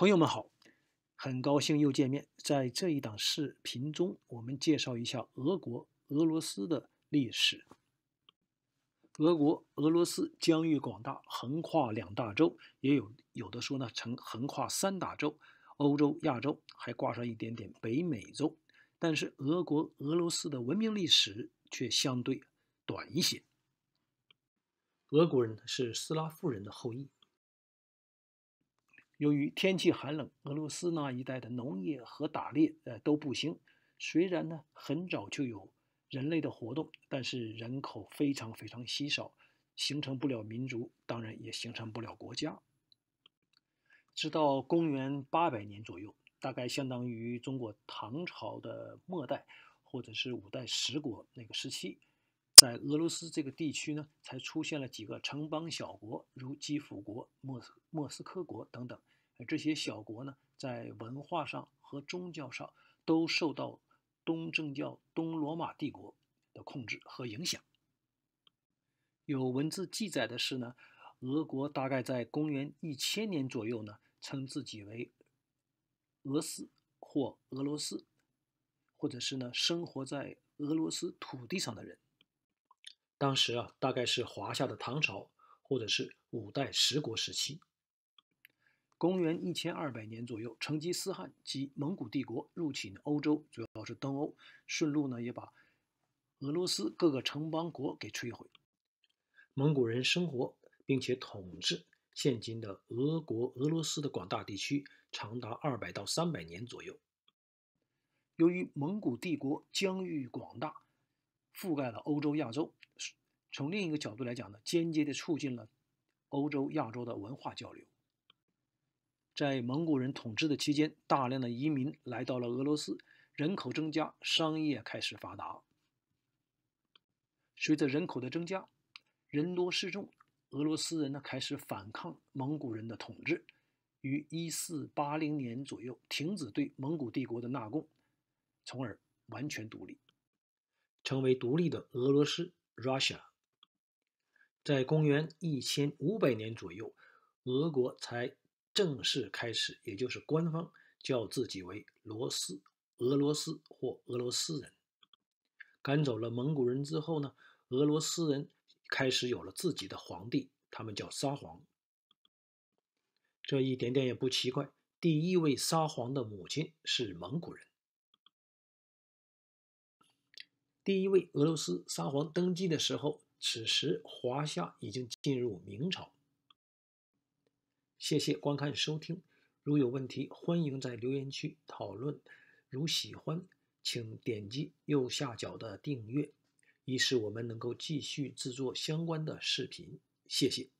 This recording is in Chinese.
朋友们好，很高兴又见面。在这一档视频中，我们介绍一下俄国、俄罗斯的历史。俄国、俄罗斯疆域广大，横跨两大洲，也有有的说呢，成横跨三大洲：欧洲、亚洲，还挂上一点点北美洲。但是，俄国、俄罗斯的文明历史却相对短一些。俄国人是斯拉夫人的后裔。由于天气寒冷，俄罗斯那一带的农业和打猎，呃，都不行。虽然呢，很早就有人类的活动，但是人口非常非常稀少，形成不了民族，当然也形成不了国家。直到公元八百年左右，大概相当于中国唐朝的末代，或者是五代十国那个时期。在俄罗斯这个地区呢，才出现了几个城邦小国，如基辅国、莫莫斯科国等等。这些小国呢，在文化上和宗教上都受到东正教、东罗马帝国的控制和影响。有文字记载的是呢，俄国大概在公元一千年左右呢，称自己为俄斯或俄罗斯，或者是呢，生活在俄罗斯土地上的人。当时啊，大概是华夏的唐朝，或者是五代十国时期，公元一千二百年左右，成吉思汗及蒙古帝国入侵欧洲，主要是东欧，顺路呢也把俄罗斯各个城邦国给摧毁。蒙古人生活并且统治现今的俄国、俄罗斯的广大地区，长达二百到三百年左右。由于蒙古帝国疆域广大，覆盖了欧洲、亚洲。从另一个角度来讲呢，间接的促进了欧洲、亚洲的文化交流。在蒙古人统治的期间，大量的移民来到了俄罗斯，人口增加，商业开始发达。随着人口的增加，人多势众，俄罗斯人呢开始反抗蒙古人的统治，于一四八零年左右停止对蒙古帝国的纳贡，从而完全独立，成为独立的俄罗斯 （Russia）。在公元一千五百年左右，俄国才正式开始，也就是官方叫自己为罗斯、俄罗斯或俄罗斯人。赶走了蒙古人之后呢，俄罗斯人开始有了自己的皇帝，他们叫沙皇。这一点点也不奇怪，第一位沙皇的母亲是蒙古人。第一位俄罗斯沙皇登基的时候。此时，华夏已经进入明朝。谢谢观看、收听，如有问题，欢迎在留言区讨论。如喜欢，请点击右下角的订阅，以使我们能够继续制作相关的视频。谢谢。